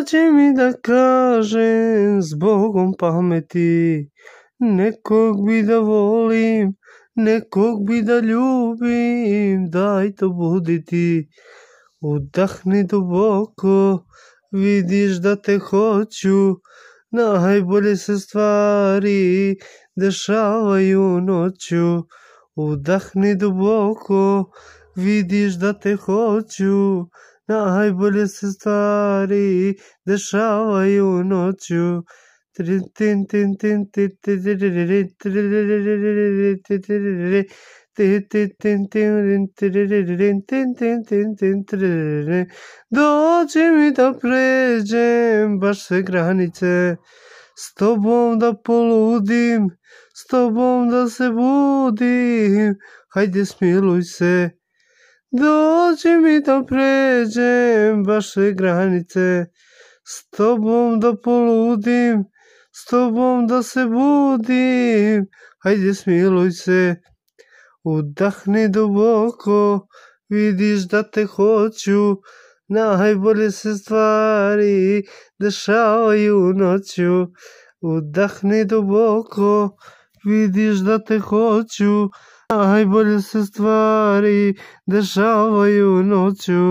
dođi mi da kažem, s Bogom pameti, nekog bi da volim, nekog bi da ljubim, daj to buditi ti. Udahni duboko, vidiš da te hoću, najbolje se stvari dešavaju noću. Udahni duboko, vidiš da te hoću, Najbolje se stvari dešavaju noću. Tin, tin, tin, tin, Dođi mi da pređem baš sve granice, s tobom da poludim, s tobom da se budim, hajde smiluj se. Dođi mi da pređem vaše granice, s tobom da poludim, s tobom da se budim, hajde smiluj se. Udahni duboko, vidiš da te hoću, najbolje se stvari dešavaju noću. Udahni duboko, vidiš da te hoću, Najbolje se stvari dešavaju noću.